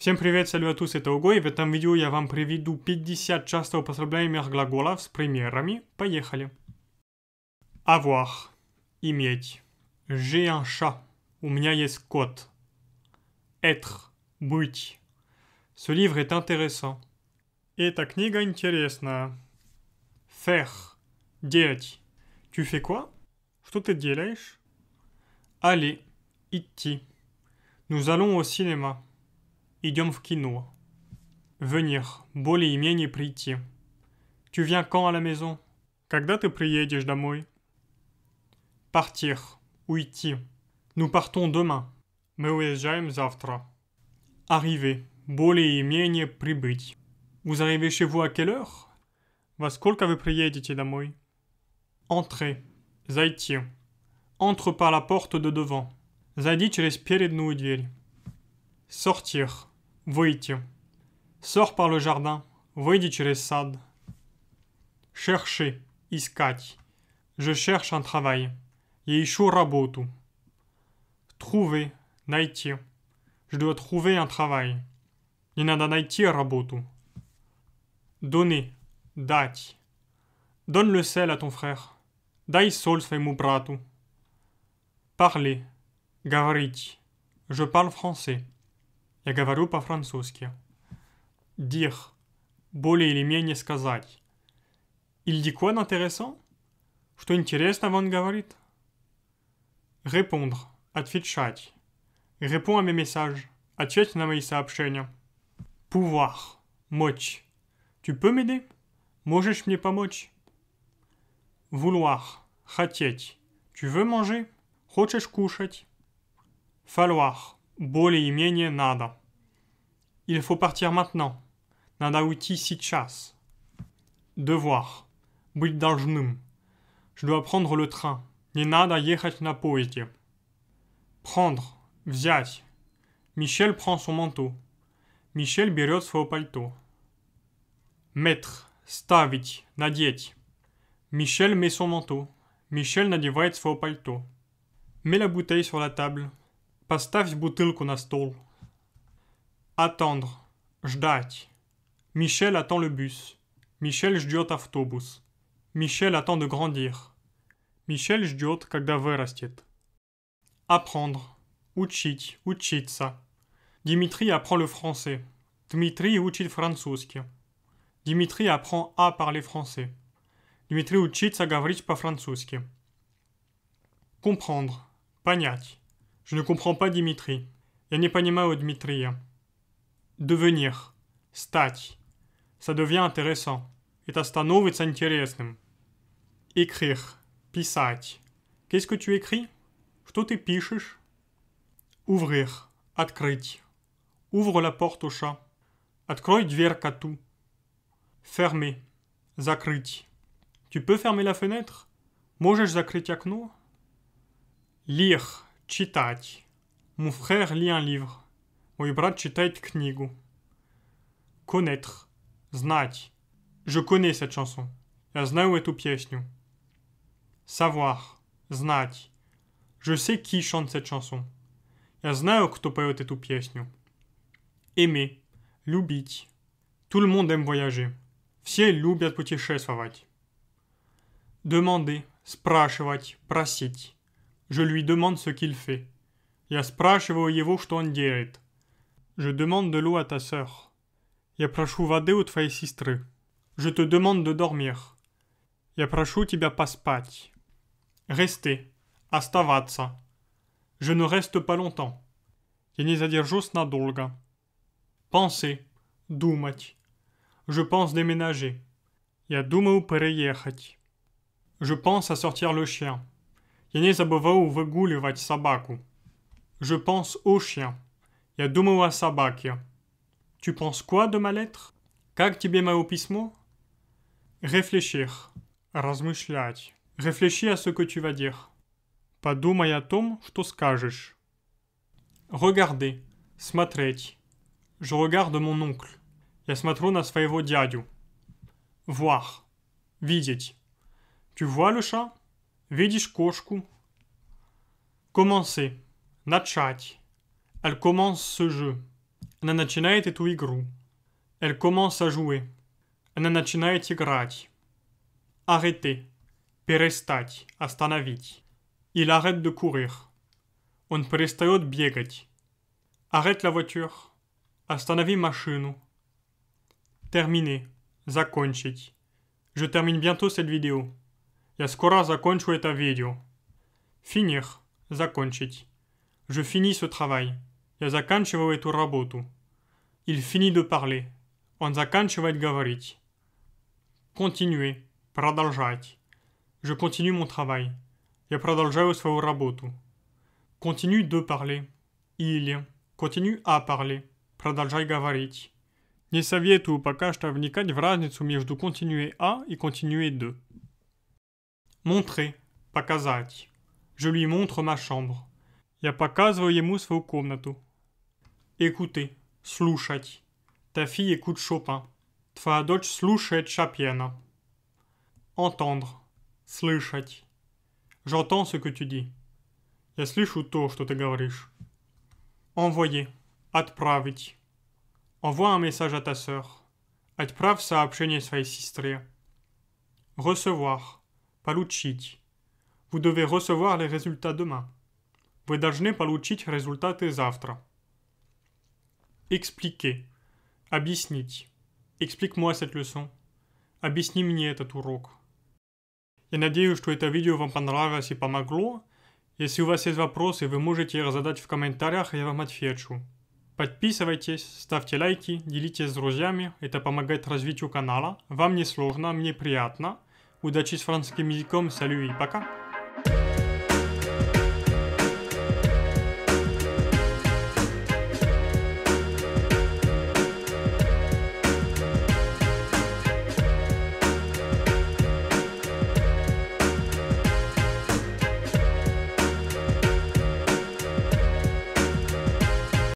Всем привет, салют, салютус, это Уго, и в этом видео я вам приведу 50 часто употребляемых глаголов с примерами. Поехали. Avoir – иметь. J'ai un chat – у меня есть кот. Être – быть. Ce livre est intéressant. Эта книга интересна. Faire – делать. Tu fais quoi? Что ты делаешь? Aller – идти. Nous allons au cinéma. Идем в кино. Venir. Более-менее прийти. Tu viens quand à la maison? Когда ты приедешь домой? Partir. Уйти. Nous partons demain. Мы уезжаем завтра. Arriver. Более-менее прибыть. Vous arrivez chez vous à quelle heure? Во сколько вы приедете домой? Entrer. Зайти. Entre par la porte de devant. Зайди через переднюю дверь. Sortir. Выйти. Sors par le jardin. Выйди через сад. Chercher. Искать. Je cherche un travail. Я ищу работу. Trouver. Найти. Je dois trouver un travail. Не надо найти работу. Donner. Дать. Donne le sel à ton frère. Dai соль своему брату. Parler. Говорить. Je parle français. Я говорю по-французски. Dire. Более или менее сказать. Il dit quoi d'intéressant? Что интересного он говорит? Répondre. Отвечать. Réponds à mes messages. Ответь на мои сообщения. Pouvoir. Мочь. Tu peux m'aider? Можешь мне помочь? Vouloir. Хотеть. Tu veux manger? Хочешь кушать? Falloir более-менее надо. Il faut partir maintenant. Надо уйти сейчас. Devoir. Быть должным. Je dois prendre le train. Не надо ехать на Prendre. Взять. Michel prend son manteau. Michel берет свое пальто. Mettre. Ставить. Надеть. Michel met son manteau. Michel надевает свое пальто. Mets la bouteille sur la table. Поставь бутылку на стол. Attendre. Ждать. Michel attend le bus. Michel ждет автобус. Michel attend de grandir. Michel ждет, когда вырастет. Apprendre. Учить, учиться. Dimitri apprend le français. Dimitri учит французский. Dimitri apprend à parler français. Dimitri учится говорить по-французски. Comprendre. Понять. Je ne comprends pas Dimitri. Я не понимаю Дмитрия. Devenir. Стать. Ça devient intéressant. Это становится интересным. Écrire. Писать. Qu'est-ce que tu écris? Что ты пишешь? Ouvrir. Открыть. Ouvre la porte au chat. Открой дверь коту. Fermer. Закрыть. Tu peux fermer la fenêtre? Можешь закрыть окно? Lire читать. Mon frère lit un livre. Мой брат читает книгу. Connaître. Знать. Je connais cette chanson. Я знаю эту песню. Savoir. Знать. Je sais qui chante cette chanson. Я знаю, кто поет эту песню. Aimer. Любить. Tout le monde aime voyager. Все любят путешествовать. Demander. Спрашивать. Просить. Je lui demande ce qu'il fait. Я спрашиваю его, что он делает. Je demande de l'eau à ta sœur. Я прошу воды у твоей сестры. Je te demande de dormir. Я прошу тебя поспать. Rester. Оставаться. Je ne reste pas longtemps. Я не задержусь надолго. Penser. Думать. Je pense déménager. Я думаю переехать. Je pense à sortir le chien. Я не забывал выгуливать собаку. Je pense au chien. Я думал о собаке. Tu penses quoi de ma lettre? Как тебе мое письмо? Réfléchir. Размышлять. Réfléchis à ce que tu vas dire. Подумай о том, что скажешь. Regarder. Смотреть. Je regarde mon oncle. Я смотрю на своего дядю. Voir. Видеть. Tu vois le chat? Видишь кошку? Commencer. Начать. Elle commence ce jeu. Она начинает эту игру. Elle commence à jouer. Она начинает играть. Arrêter. Перестать. Остановить. Il arrête de courir. Он перестает бегать. Arrête la voiture. Останови машину. Terminer. Закончить. Je termine bientôt cette vidéo. Я скоро закончу это видео. Finir. Закончить. Je finis ce travail. Я заканчиваю эту работу. Il finit de parler. Он заканчивает говорить. Continuer. Продолжать. Je continue mon travail. Я продолжаю свою работу. Continue de parler. Или continue à parler. Продолжай говорить. Не советую пока что вникать в разницу между continuer à и continuer de. Montrer, показать. Je lui montre ma chambre. Я показываю ему свою комнату. Écouter, слушать. Ta fille écoute Chopin. Твоя дочь слушает Шопена. Entendre, слышать. J'entends ce que tu dis. Я слышу то, что ты говоришь. Envoyer, отправить. Envoie un message à ta sœur. Отправь сообщение своей сестре. Recevoir. Получить. Вы devez recevoir les résultats demain. Вы должны получить результаты завтра. Expliquer. Объяснить. Explique-moi cette leçon. Объясни мне этот урок. Я надеюсь, что это видео вам понравилось и помогло. Если у вас есть вопросы, вы можете их задать в комментариях, а я вам отвечу. Подписывайтесь, ставьте лайки, делитесь с друзьями, это помогает развитию канала. Вам не сложно, мне приятно – Удачи с французским языком, салю и пока!